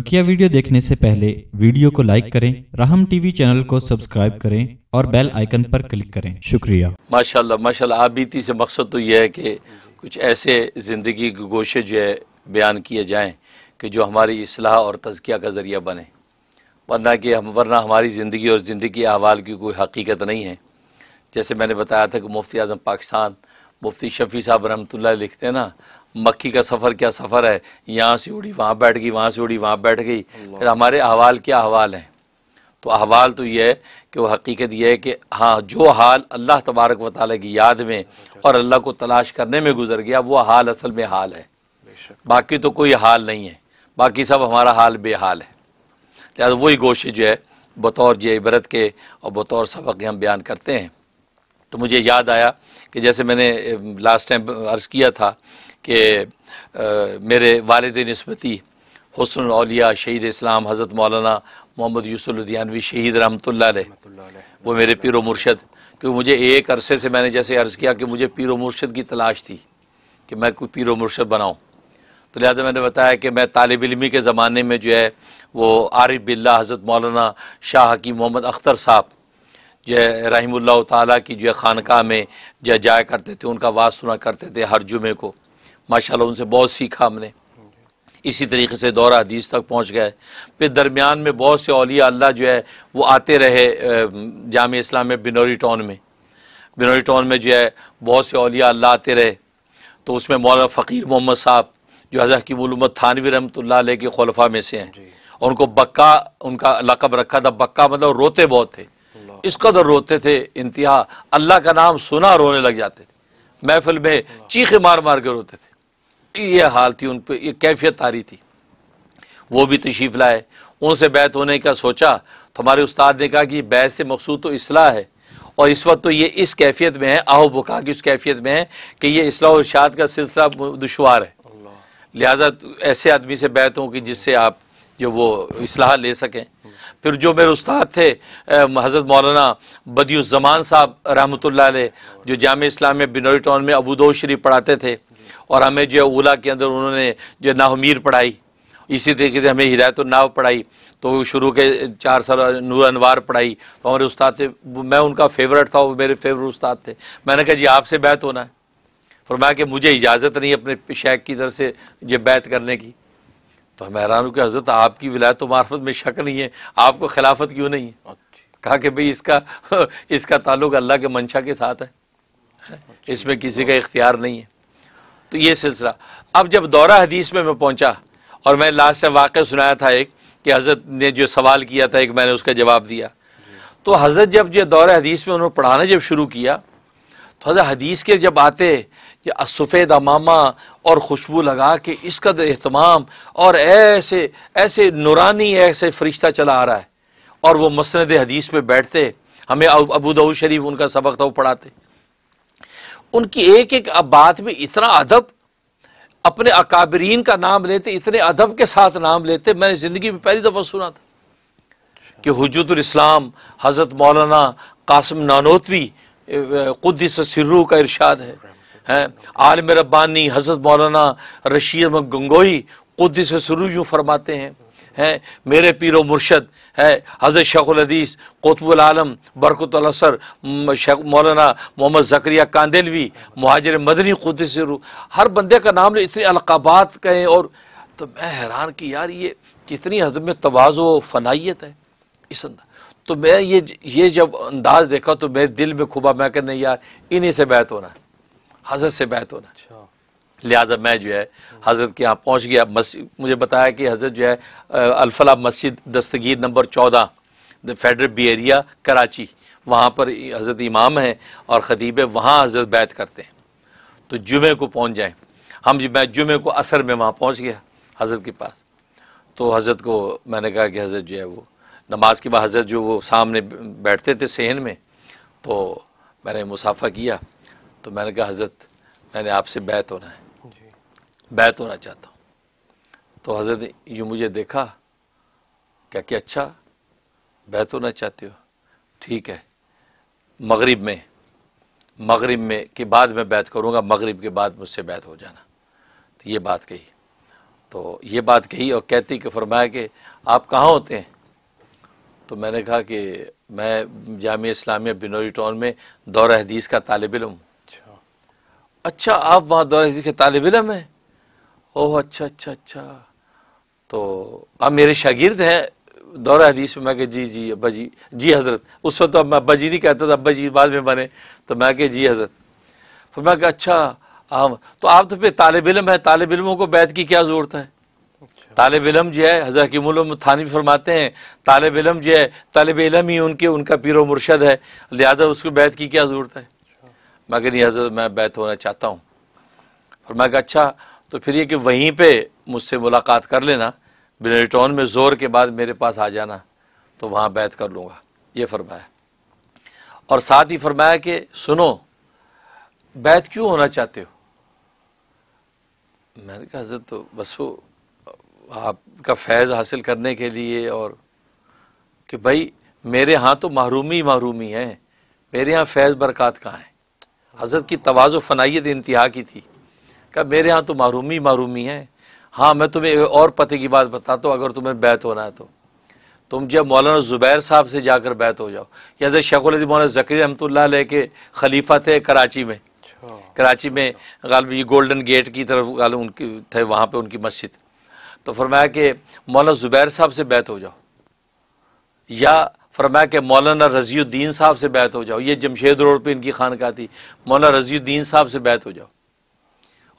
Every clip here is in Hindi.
बकिया वीडियो देखने से पहले वीडियो को लाइक करें राहम टीवी चैनल को सब्सक्राइब करें और बेल आइकन पर क्लिक करें शुक्रिया माशाल्लाह माशाल्लाह आबीती से मकसद तो यह है कि कुछ ऐसे ज़िंदगी के गोशे जो है बयान किए जाएं कि जो हमारी असलाह और तजकिया का ज़रिया बने वरना कि हम वरना हमारी ज़िंदगी और ज़िंदगी अहवाल की कोई हकीकत नहीं है जैसे मैंने बताया था कि मुफ्ती आजम पाकिस्तान मुफ्ती शफ़ी साहब रहमतुल्ला लिखते ना मक्खी का सफ़र क्या सफ़र है यहाँ से उड़ी वहाँ बैठ गई वहाँ से उड़ी वहाँ बैठ गई हमारे अहवाल क्या अहवाल हैं तो अहवाल तो यह है कि वह हकीकत यह है कि हाँ जो हाल अल्लाह तबारक व की याद में और अल्लाह को तलाश करने में गुजर गया वो हाल असल में हाल है बाकी तो कोई हाल नहीं है बाकी सब हमारा हाल बेहाल है लिहाजा वही गोशे जो है बतौर जे इबरत के और बतौर सबक हम बयान करते हैं तो मुझे याद आया कि जैसे मैंने लास्ट टाइम अर्ज़ किया था कि मेरे वालद नस्बती हसन अलिया शहीद इस्लाम हज़रत मौलाना मोहम्मद यूसुफ शहीद शहीद रहमतुल्ला वो मेरे पिर मुर्शद क्योंकि मुझे एक अरसे से मैंने जैसे अर्ज़ किया कि मुझे पिर मुर्शद की तलाश थी कि मैं कोई पिर मुर्शद बनाऊँ तो लिहाजा मैंने बताया कि मैं तालब इलमी के ज़माने में जो है वो आरिफ बिल्ला हज़रत मौलाना शाह की मोहम्मद अख्तर साहब जो है रही ताली की जो है ख़ानक में जो जाया करते थे उनका वाज सुना करते थे हर जुमे को माशाल्लाह उनसे बहुत सीखा हमने इसी तरीके से दौरा हदीस तक पहुंच गए फिर दरमियान में बहुत से अलिया अल्लाह जो है वो आते रहे जाम इस्लाम में बिनौरी टाउन में बिनौरी टाउन में जो है बहुत से अलिया अल्लाह आते रहे तो उसमें मौलाना फ़कीर मोहम्मद साहब जो हजरत कीबुलमद थानवी रमत के खलफा में से हैं और उनको बक्का उनका लकब रखा था बक्का मतलब रोते बहुत थे इस कदर रोते थे इंतहा अल्लाह का नाम सुना रोने लग जाते थे महफिल में चीखे मार मार के रोते थे ये हाल थी उन पर यह कैफियत आ रही थी वो भी तशीफ़ लाए उनसे बैत होने का सोचा तो हमारे उस्ताद ने कहा कि बैत से मकसूद तो असलाह है और इस वक्त तो ये इस कैफियत में है आहो बुका की उस कैफियत में है कि ये असलाह इर्शाद का सिलसिला दुशवार है लिहाजा तो ऐसे आदमी से बैत हो कि जिससे आप जो वो इसलाह ले सकें फिर जो मेरे उस्ताद थे हज़रत मौलाना बदीज़मान साहब रहमत जो जाम इस्लाम में बिनोई टाउन में अबूदो शरीफ पढ़ाते थे और हमें जो ओला के अंदर उन्होंने जो नाहमीर पढ़ाई इसी तरीके से हमें हिदायत नाव पढ़ाई तो शुरू के चार साल नूर अनवार पढ़ाई तो हमारे उस्ताद थे मैं उनका फेवरेट था वो मेरे फेवरेट उस्ताद थे मैंने कहा जी आपसे बैत होना है फरमाया कि मुझे इजाज़त नहीं अपने शेख की तरफ से ये बैत करने की तो हम हैरान कि हज़रत आपकी विलायत तो मार्फत में शक नहीं है आपको खिलाफत क्यों नहीं है अच्छा। कहा कि भाई इसका इसका ताल्लुक अल्लाह के मंशा के साथ है इसमें किसी का इख्तियार नहीं है तो ये सिलसिला अब जब दौरा हदीस में मैं पहुंचा और मैं लास्ट टाइम वाक़ सुनाया था एक कि हज़रत ने जो सवाल किया था एक मैंने उसका जवाब दिया तो हज़रत जब जो दौर हदीस में उन्होंने पढ़ाना जब शुरू किया तो हज़रत हदीस के जब आते या सफ़ेद अमामा और खुशबू लगा के इसका अहतमाम और ऐसे ऐसे नुरानी ऐसे फरिश्ता चला आ रहा है और वो मसंद हदीस पर बैठते हमें अबू शरीफ उनका सबक था वो पढ़ाते उनकी एक एक बात में इतना अदब अपने अकाबरीन का नाम लेते इतने अदब के साथ नाम लेते मैंने ज़िंदगी में पहली दफ़ा सुना था कि इस्लाम हज़रत मौलाना कासम नानोतवी कुदस सिर्रू का इरशाद है हैं आलम रब्बानी हज़रत मौलाना रशीद गंगोई कुदस सिर्रू यूँ फरमाते हैं हैं मेरे पीर मुर्शद है हज़रत शेखुलदीस आलम बरकत असर मौलाना मोहम्मद जक्रिया कांदेलवी महाजर मदनी खुद से हर बंदे का नाम ले इतने अलकाबात कहें और तो मैं हैरान कि यार ये कितनी हद में तोज़ फनाइत है इस अंदर तो मैं ये ये जब अंदाज़ देखा तो मेरे दिल में खुबा मैं कहने यार इन्हीं से बैत होना हजरत से बैत होना लिहाजा मैं जो है हज़रत के यहाँ पहुँच गया मस्जिद मुझे बताया कि हज़रत जो है अलफला मस्जिद दस्तगीर नंबर चौदह फेडर बी एरिया कराची वहाँ पर हज़रत इमाम हैं और ख़दीब वहाँ हज़रत बैत करते हैं तो जुमे को पहुँच जाएँ हम जी मैं जुमे को असर में वहाँ पहुँच गया हज़रत के पास तो हज़रत को मैंने कहा कि हज़रत जो है वो नमाज के बाद हज़रत जो वो सामने बैठते थे सहन में तो मैंने मुसाफ़ा किया तो मैंने कहा हज़रत मैंने आपसे बैत होना है बैत होना चाहता हूँ तो हज़रत यूँ मुझे देखा क्या कि अच्छा बैत होना चाहते हो ठीक है मगरिब में मगरिब में के बाद मैं बैत करूँगा मगरिब के बाद मुझसे बैत हो जाना तो ये बात कही तो ये बात कही और कहती कि फरमाया कि आप कहाँ होते हैं तो मैंने कहा कि मैं जाम इस्लामिया बिनोरी टाउन में दौरा हदीस का तालब इलम अच्छा।, अच्छा आप वहाँ दौरा हदीस के तालब इलम हैं ओह अच्छा अच्छा अच्छा तो अब मेरे शागिर्द हैं दौरा हदीस में मैं कह जी जी अब्बा जी जी हज़रत उस वक्त तो अब मैं अब्बा जी नहीं कहता था अब्बा जी बाद में बने तो मैं कह जी हज़रत फिर मैं कह अच्छा हाँ तो आप तो फिर तालब इलम है तालब इलमों को बैत की क्या ज़रूरत है अच्छा। तालब इलम जो है हज़रत हकीम थानी फरमाते हैं तालब इलम जो है तालब इलम ही उनके उनका पीर मुर्शद है लिहाजा उसको बैत की क्या ज़रूरत है अच्छा। मैं कह नहीं हज़रत मैं बैत होना चाहता हूँ फिर मैं कह अच्छा तो फिर ये कि वहीं पे मुझसे मुलाकात कर लेना बिनेटोन में ज़ोर के बाद मेरे पास आ जाना तो वहाँ बैत कर लूँगा ये फरमाया और साथ ही फरमाया कि सुनो बैत क्यों होना चाहते हो मैंने कहा हजरत तो बस वो आपका फैज़ हासिल करने के लिए और कि भाई मेरे यहाँ तो महरूमी महरूमी है मेरे यहाँ फैज़ बरक़ात कहाँ है हजरत की तोज़ फ़नाइत इंतहा की थी कहा मेरे यहाँ तो मारूमी मारूमी है हाँ मैं तुम्हें और पते की बात बताता हूँ अगर तुम्हें बैत होना है तो तुम जब मौलाना ज़ुबैर साहब से जाकर बैत हो जाओ या जैसे शेखुल मौलाना ज़करी रहमतुल्लाह अलैह के खलीफा थे कराची में अच्छा। कराची में गालब ये गोल्डन गेट की तरफ गालब उनकी थे वहाँ पर उनकी मस्जिद तो फरमाया कि मौलाना ज़ुबैर साहब से बैत हो जाओ या फरमाया कि मौलाना रजीउद्दीन साहब से बैत हो जाओ ये जमशेद रोड पर इनकी खानका थी मौलाना रजीउद्दीन साहब से बैत हो जाओ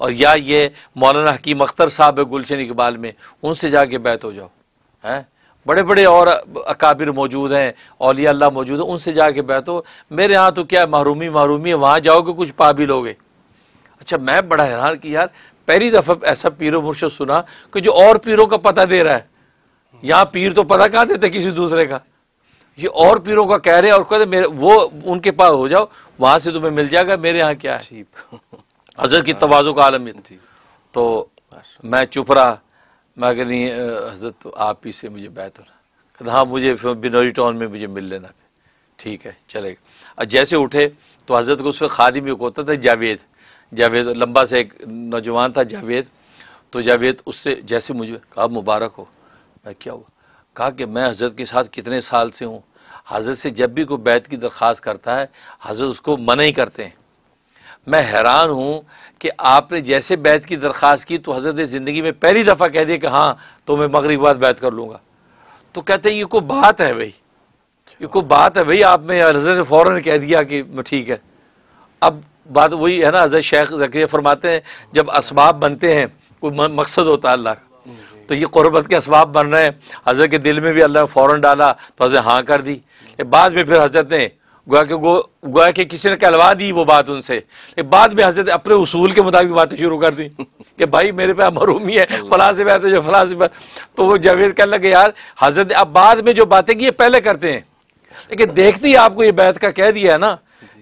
और या ये मौलाना हकीम अख्तर साहब है गुलशन इकबाल में उनसे जाके बैत हो जाओ हैं बड़े बड़े और अकाबिर मौजूद हैं अलिया अल्लाह मौजूद है उनसे जाके बैत हो मेरे यहाँ तो क्या महरूमी महरूमी है वहाँ जाओगे कुछ पा भी लोगे अच्छा मैं बड़ा हैरान कि यार पहली दफ़ा ऐसा पीर मुर्शद सुना कि जो और पीरों का पता दे रहा है यहाँ पीर तो पता कहाँ देते किसी दूसरे का ये और पीरों का कह रहे हैं और कहते मेरे वो उनके पास हो जाओ वहाँ से तुम्हें मिल जाएगा मेरे यहाँ क्या है हजरत की तोज़ु का आलम थी तो मैं चुप रहा मैं कह नहीं हजरत तो आप ही से मुझे बैत होना कहता हाँ मुझे बिनोरी टाउन में मुझे मिल लेना ठीक है चलेगा और जैसे उठे तो हजरत को उस पर खादिम एक होता था जावेद जावेद लंबा से एक नौजवान था जावेद तो जावेद उससे जैसे मुझे कहा मुबारक हो मैं क्या हुआ कहा कि मैं हजरत के साथ कितने साल से हूँ हजरत से जब भी कोई बैत की दरख्वास्त करता है हजरत उसको मना ही करते हैं मैं हैरान हूँ कि आपने जैसे बैत की दरख्वास्त की तो हजरत ज़िंदगी में पहली दफ़ा कह दिया कि हाँ तो मैं मगरब बाद बैत कर लूँगा तो कहते हैं ये कोई बात है भाई ये कोई बात है भाई आपने हजरत ने फ़ौर कह दिया कि ठीक है अब बात वही है ना हजरत शेख जक्रिया फरमाते हैं जब इसबाब बनते हैं कोई मकसद होता है अल्लाह का तो ये क़ुरबत के इसबाब बन रहे हैं हजरत के दिल में भी अल्लाह ने फ़ौर डाला तो हजरत हाँ कर दी बाद में फिर हजरत ने गोया कि गोया कि किसी ने कहलवा दी वो बात उनसे बाद में हजरत अपने उसूल के मुताबिक बातें शुरू कर दी कि भाई मेरे पे मरूमी है फलां से बहते जो फलां से तो वो जावेद कहने लगे यार हजरत अब बाद में जो बातें की ये पहले करते हैं लेकिन देखते ही आपको ये बैत का कह दिया है ना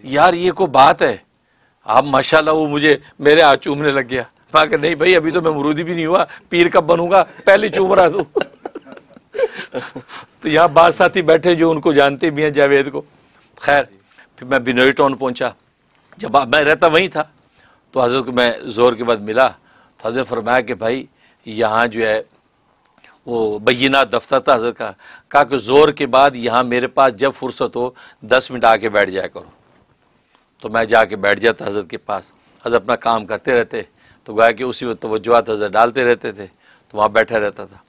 यार ये को बात है आप माशाला वो मुझे मेरे हाथ चूमने लग गया मैं नहीं भाई अभी तो मैं मरूदी भी नहीं हुआ पीर कब बनूंगा पहले चूम रहा तू तो यहाँ बाद साथी बैठे जो उनको जानते भी हैं जावेद को खैर फिर मैं बिनोई टाउन पहुँचा जब मैं रहता वहीं था तो हजरत को मैं ज़ोर के बाद मिला तो हजरत फरमाया कि भाई यहाँ जो है वो बैना दफ्तर था हजरत का कहा कि ज़ोर के बाद यहाँ मेरे पास जब फुर्सत हो दस मिनट आके बैठ जाया करो तो मैं जाके बैठ जाता हजरत के पास हजरत अपना काम करते रहते तो गाया कि उसी वक्त तोज्जुआत हजरत डालते रहते थे तो वहाँ बैठा रहता था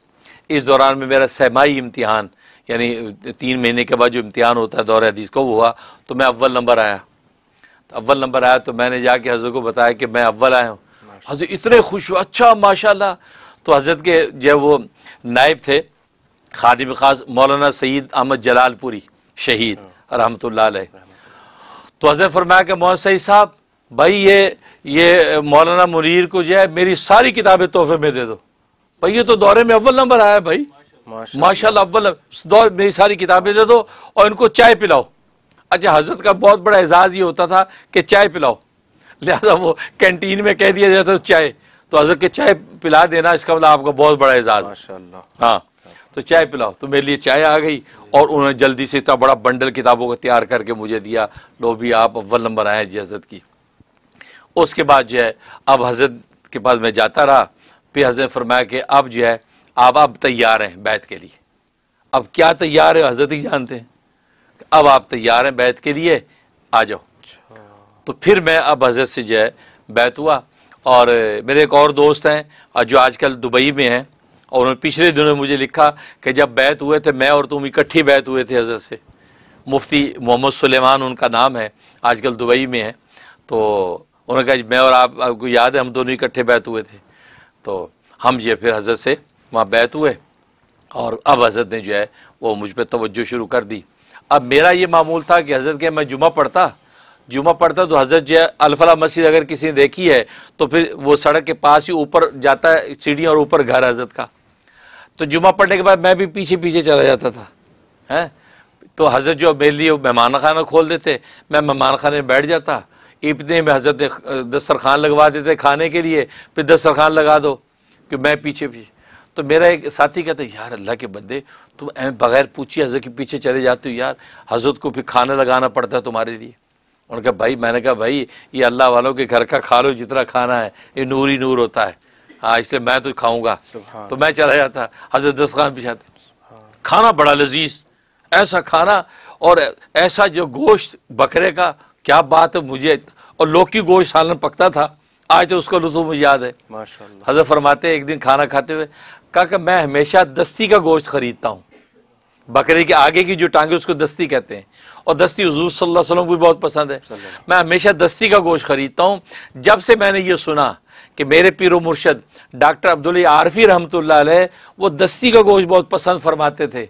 इस दौरान में मेरा सहमाही इम्तिहान यानी तीन महीने के बाद जो इम्तहान होता है दौरे हदीस को वो हुआ तो मैं अव्वल नंबर आया तो अव्वल नंबर आया तो मैंने जाके हजरत को बताया कि मैं अव्वल आया हूँ हजरत इतने खुश हुआ अच्छा माशाल्लाह तो हजरत के जो वो नायब थे खादिम खास मौलाना सईद अहमद जलालपुरी शहीद हाँ। रहमत तो हजरत फरमाया कि मोहन सईद साहब भाई ये ये मौलाना मुनीर को जो है मेरी सारी किताबें तोहफे में दे दो भाई ये तो दौरे में अव्वल नंबर आया भाई माशा अव्वल दौर मेरी सारी किताबें दे दो और इनको चाय पिलाओ अच्छा हजरत का बहुत बड़ा एजाज़ ये होता था कि चाय पिलाओ लिहाजा वो कैंटीन में कह दिया जाता चाय तो हजरत के चाय पिला देना इसका मतलब आपका बहुत बड़ा एजाज़ हाँ तो चाय पिलाओ तो मेरे लिए चाय आ गई और उन्होंने जल्दी से इतना बड़ा बंडल किताबों का तैयार करके मुझे दिया लो भी आप अव्वल नंबर आए जी हजरत की उसके बाद जो है अब हजरत के पास मैं जाता रहा फिर हजरत फरमाया कि अब जो है आप अब तैयार हैं बैत के लिए अब क्या तैयार है हजरत ही जानते हैं अब आप तैयार हैं बैत के लिए आ जाओ अच्छा। तो फिर मैं अब हजरत से जो है बैत हुआ और मेरे एक और दोस्त हैं जो आजकल दुबई में हैं और उन्होंने पिछले दिनों मुझे लिखा कि जब बैत हुए थे मैं और तुम इकट्ठी बैत हुए थे हजरत से मुफ्ती मोहम्मद सुलेमान उनका नाम है आजकल दुबई में है तो उन्होंने कहा मैं और आप आपको याद है हम दोनों इकट्ठे बैत हुए थे तो हम ये फिर हजरत से वहाँ बैत हुए और अब हजरत ने जो है वो मुझ पर तोज्जो शुरू कर दी अब मेरा ये मामूल था कि हजरत के मैं जुमा पढ़ता जुमा पढ़ता तो हजरत जो है अलफला मस्जिद अगर किसी ने देखी है तो फिर वो सड़क के पास ही ऊपर जाता है सीढ़ियाँ और ऊपर घर हजरत का तो जुमा पढ़ने के बाद मैं भी पीछे पीछे चला जाता था हैं तो हजरत जो मेरे लिए मेहमान खाना खोल देते मैं मेहमान खाने में बैठ जाता इतने में हजरत दस्तरखान लगवा देते खाने के लिए फिर दस्तरखान लगा दो कि मैं पीछे पीछे तो मेरा एक साथी कहते यार अल्लाह के बंदे तुम बगैर पूछिए हजरत के पीछे चले जाते हो यार हजरत को फिर खाना लगाना पड़ता है तुम्हारे लिए उन्होंने कहा भाई मैंने कहा भाई ये अल्लाह वालों के घर का खा लो जितना खाना है ये नूर ही नूर होता है हाँ इसलिए मैं तो खाऊंगा तो मैं चला जाता हजरत खान पिछाते खाना बड़ा लजीज ऐसा खाना और ऐसा जो गोश्त बकरे का क्या बात है मुझे और लौकी गोश्त सालन पकता था आज तो उसका लुत्फ मुझे याद है हजरत फरमाते एक दिन खाना खाते हुए कहा कि मैं हमेशा दस्ती का गोश्त खरीदता हूँ बकरे के आगे की जो टांगे उसको दस्ती कहते हैं और दस्ती हजूर सल्लल्लाहु अलैहि वसल्लम को भी बहुत पसंद है मैं हमेशा दस्ती का गोश्त खरीदता हूँ जब से मैंने ये सुना कि मेरे पीर मुर्शद डॉक्टर अब्दुल आरफी रहमत वो दस्ती का गोश्त बहुत पसंद फरमाते थे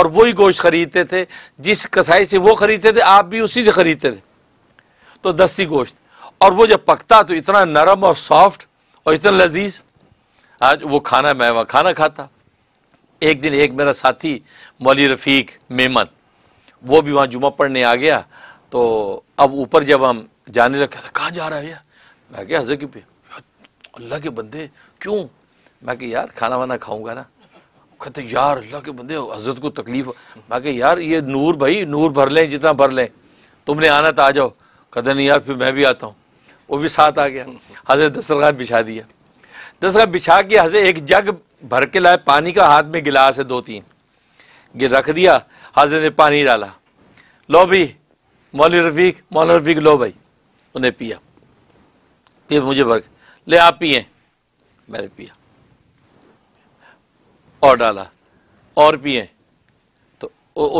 और वही गोश्त खरीदते थे जिस कसाई से वो खरीदते थे आप भी उसी से खरीदते थे तो दस्ती गोश्त और वो जब पकता तो इतना नरम और सॉफ्ट और इतना लजीज़ आज वो खाना मैं वहाँ खाना खाता एक दिन एक मेरा साथी मौली रफ़ीक मेमन वो भी वहाँ जुमा पढ़ने आ गया तो अब ऊपर जब हम जाने लगे कहाँ जा रहा है यार मैं क्या हजर की अल्लाह के बंदे क्यों मैं कि यार खाना वाना खाऊंगा ना कहते यार अल्लाह के बंदे हजरत को तकलीफ मैं कि यार ये नूर भाई नूर भर लें जितना भर लें तुमने आना तो आ जाओ कहते नहीं यार फिर मैं भी आता हूँ वो भी साथ आ गया हजरत दस्तरखान बिछा दिया दस का बिछा के हजे एक जग भर के लाए पानी का हाथ में गिलास है दो तीन ये रख दिया हजे ने पानी डाला लो भी मौल रफीक मौल रफीक लो भाई उन्हें पिया फिर मुझे भर ले आप पिए मैंने पिया और डाला और पिए तो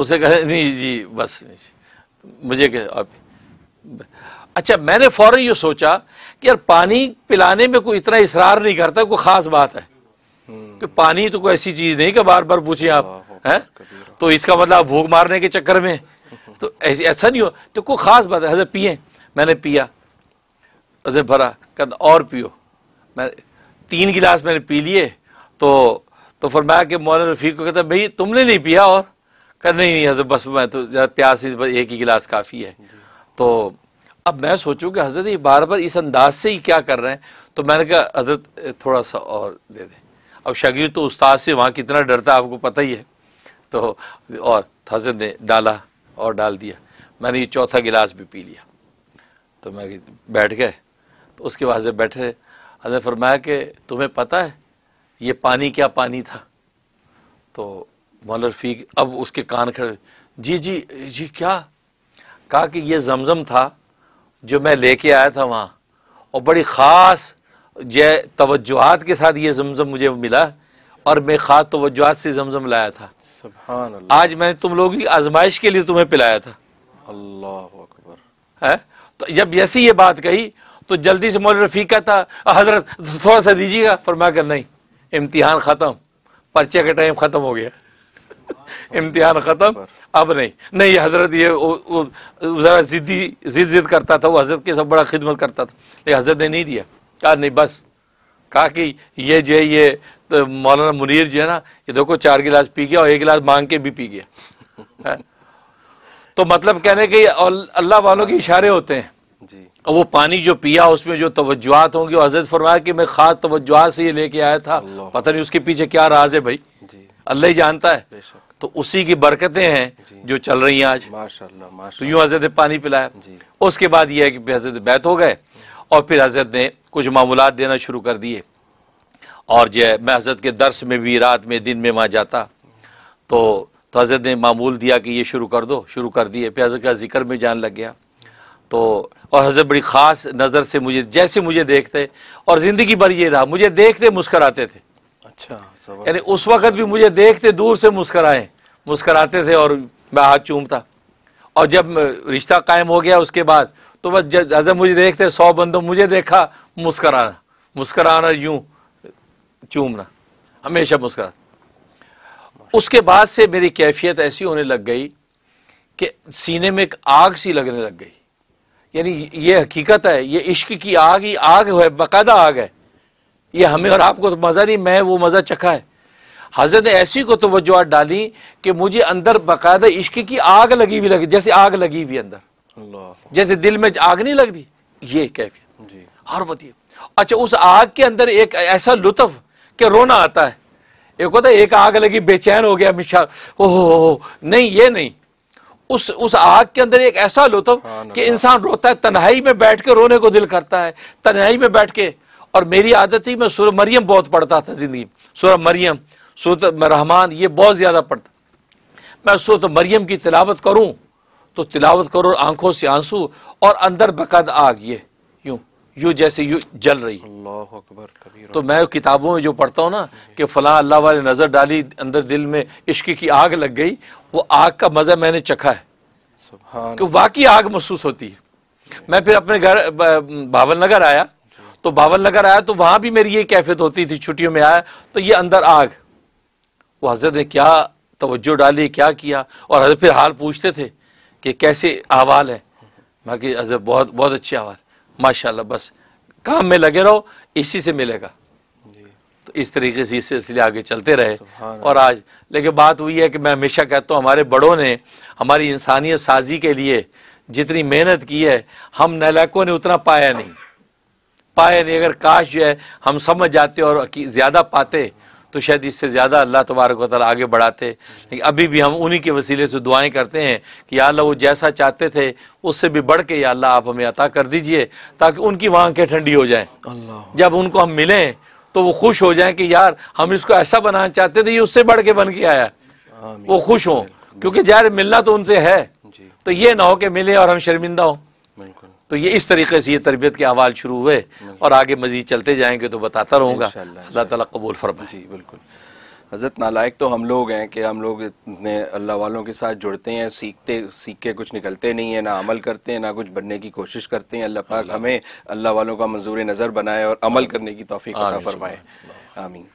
उसे कहे नहीं जी बस नहीं जी। मुझे कहे अच्छा मैंने फ़ौरन ये सोचा कि यार पानी पिलाने में कोई इतना इसरार नहीं करता कोई ख़ास बात है हम्म। कि पानी तो कोई ऐसी चीज़ नहीं कि बार बार पूछे आप हैं तो इसका मतलब भूख मारने के चक्कर में तो ऐसी ऐसा अच्छा नहीं हो तो कोई ख़ास बात है हजर पिए मैंने पिया हजर भरा कहता और पियो मैं तीन गिलास मैंने पी लिए तो तो फरमाया कि मौलाना रफ़ीक को कहता भाई तुमने नहीं पिया और कहा नहीं नहीं हजर बस मैं तो ज़्यादा प्यास नहीं बस एक ही गिलास काफ़ी है तो अब मैं सोचूं कि हज़रत ये बार बार इस अंदाज से ही क्या कर रहे हैं तो मैंने कहा हज़रत थोड़ा सा और दे दें अब शगीर तो उस्ताद से वहाँ कितना डरता आपको पता ही है तो और हजरत ने डाला और डाल दिया मैंने ये चौथा गिलास भी पी लिया तो मैं बैठ गए तो उसके बाद जब बैठे हजरत फरमाया कि तुम्हें पता है ये पानी क्या पानी था तो मौल रफीक अब उसके कान खड़े जी जी जी क्या कहा कि ये जमजम था जो मैं लेके आया था वहाँ और बड़ी ख़ास जय तोज्जुहत के साथ ये जमज़म मुझे मिला और मैं ख़ास तोज्जुहत से जमज़म लाया था आज मैंने तुम लोगों की आजमाइश के लिए तुम्हें पिलाया था अल्लाह अकबर है तो जब ऐसी ये बात कही तो जल्दी से मौल रफ़ी का था हजरत थोड़ा सा दीजिएगा फरमा कर नहीं इम्तिहान ख़त्म पर्चे का टाइम ख़त्म हो गया इम्तिहान ख़त्म अब नहीं नहीं हज़रत ये ज़रा ज़िद्दी जिद जिद करता था वो हज़रत के सब बड़ा खिदमत करता था लेकिन हज़रत ने नहीं दिया कहा नहीं बस कहा कि ये जो है ये तो मौलाना मुनीर जो है ना ये देखो चार गिलास पी गया और एक गिलास मांग के भी पी गया हाँ। तो मतलब कहने के अल्लाह वालों के इशारे होते हैं जी और वो पानी जो पिया उसमें जो तवज्जुआत होंगी हजरत फरमाया कि मैं ख़ास तवज्जुआत से ये लेके आया था पता नहीं उसके पीछे क्या राज है भाई अल्लाह ही जानता है तो उसी की बरकतें हैं जो चल रही हैं आज तो यूं हजरत पानी पिलाया उसके बाद यह है कि हजरत बैत हो गए और फिर हजरत ने कुछ मामूलत देना शुरू कर दिए और जो मैं हजरत के दर्स में भी रात में दिन में वहाँ जाता तो तो हजरत ने मामूल दिया कि ये शुरू कर दो शुरू कर दिए फिर हजरत का जिक्र में जान लग गया तो और हजरत बड़ी ख़ास नज़र से मुझे जैसे मुझे देखते और ज़िंदगी भर ये रहा मुझे देखते मुस्कराते थे अच्छा यानी उस वक्त भी मुझे देखते दूर से मुस्कराए मुस्कराते थे और मैं हाथ चूमता और जब रिश्ता कायम हो गया उसके बाद तो बस जब मुझे देखते सौ बंदों मुझे देखा मुस्कराना मुस्कराना यूं चूमना हमेशा मुस्करा उसके बाद से मेरी कैफियत ऐसी होने लग गई कि सीने में एक आग सी लगने लग गई यानी ये हकीकत है ये इश्क की आग ही आग है बकायदा आग है ये हमें और आपको तो मज़ा नहीं मैं वो मज़ा चखा है हज़रत ने ऐसी को तोज्जुआत डाली कि मुझे अंदर बाकायदा इश्क की आग लगी हुई लगी जैसे आग लगी हुई अंदर जैसे दिल में आग नहीं लगती ये कैफियत और बताइए अच्छा उस आग के अंदर एक ऐसा लुत्फ के रोना आता है एक होता है एक आग लगी बेचैन हो गया मिशा हो नहीं ये नहीं उस उस आग के अंदर एक ऐसा लुत्फ कि इंसान रोता है तन्हाई में बैठ के रोने को दिल करता है तन्हाई में बैठ के और मेरी आदत ही मैं सुर मरियम बहुत पढ़ता था ज़िंदगी सुर मरियम सुरत रहमान ये बहुत ज़्यादा पढ़ता मैं सुरत मरियम की तिलावत करूँ तो तिलावत करो आंखों से आंसू और अंदर बकद आग ये यूं यूँ जैसे यू जल रही अकबर तो मैं किताबों में जो पढ़ता हूँ ना कि फला अल्लाह वाले नज़र डाली अंदर दिल में इश्क की आग लग गई वो आग का मज़ा मैंने चखा है वाकई आग महसूस होती है मैं फिर अपने घर नगर आया तो बावन नगर आया तो वहाँ भी मेरी ये कैफियत होती थी छुट्टियों में आया तो ये अंदर आग वो हज़रत ने क्या तवज्जो डाली क्या किया और हजरत फिर हाल पूछते थे कि कैसे अहवाल है बाकी हजरत बहुत बहुत अच्छी अहवाल माशाल्लाह बस काम में लगे रहो इसी से मिलेगा तो इस तरीके से इस सिलसिले आगे चलते रहे और आज लेकिन बात हुई है कि मैं हमेशा कहता हूँ हमारे बड़ों ने हमारी इंसानियत साजी के लिए जितनी मेहनत की है हम नलाकों ने उतना पाया नहीं पाए नहीं अगर काश जो है हम समझ जाते और ज़्यादा पाते तो शायद इससे ज़्यादा अल्लाह तबारक वाली आगे बढ़ाते लेकिन अभी भी हम उन्हीं के वसीले से दुआएं करते हैं कि या अल्लाह वो जैसा चाहते थे उससे भी बढ़ के या अल्लाह आप हमें अता कर दीजिए ताकि उनकी वहाँ के ठंडी हो जाए जब उनको हम मिलें तो वो खुश हो जाए कि यार हम इसको ऐसा बनाना चाहते थे ये उससे बढ़ के बन के आया वो खुश हों क्योंकि ज़ाहिर मिलना तो उनसे है तो ये ना हो कि मिले और हम शर्मिंदा हों तो ये इस तरीके से ये तरबियत के अवाल शुरू हुए और आगे मजीद चलते जाएंगे तो बताता रहूँगा अल्लाह ताला कबूल फरमा जी बिल्कुल हज़रत नालायक तो हम लोग हैं कि हम लोग इतने अल्लाह वालों के साथ जुड़ते हैं सीखते सीख के कुछ निकलते नहीं हैं ना अमल करते हैं ना कुछ बनने की कोशिश करते हैं अल्लाह पाक हमें अल्लाह वालों का मंजूर नज़र बनाए और अमल करने की तोफ़ी फरमाए आमीन